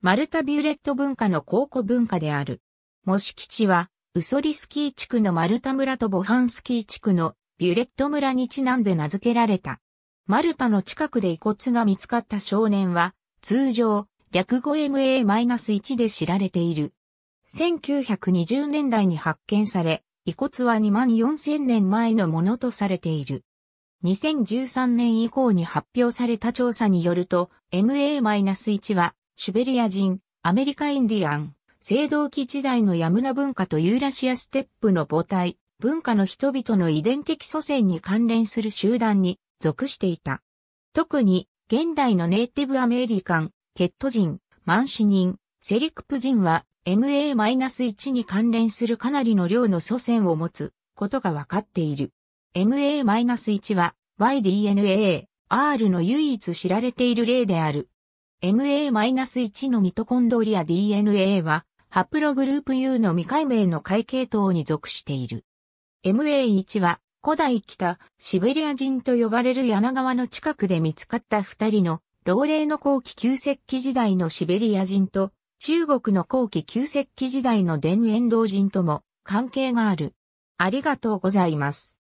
マルタビューレット文化の考古文化である。模式地は、ウソリスキー地区のマルタ村とボハンスキー地区のビュレット村にちなんで名付けられた。マルタの近くで遺骨が見つかった少年は、通常、略語 MA-1 で知られている。1920年代に発見され、遺骨は2万4000年前のものとされている。2013年以降に発表された調査によると、MA-1 はシュベリア人、アメリカインディアン、青銅器時代のヤムナ文化とユーラシアステップの母体、文化の人々の遺伝的祖先に関連する集団に属していた。特に、現代のネイティブアメリカン、ケット人、マンシニン、セリクプ人は MA-1 に関連するかなりの量の祖先を持つことが分かっている。MA-1 は YDNA、R の唯一知られている例である。MA-1 のミトコンドリア DNA は、ハプログループ U の未解明の解系統に属している。MA1 は、古代北、シベリア人と呼ばれる柳川の近くで見つかった二人の、老齢の後期旧石器時代のシベリア人と、中国の後期旧石器時代の伝縁道人とも関係がある。ありがとうございます。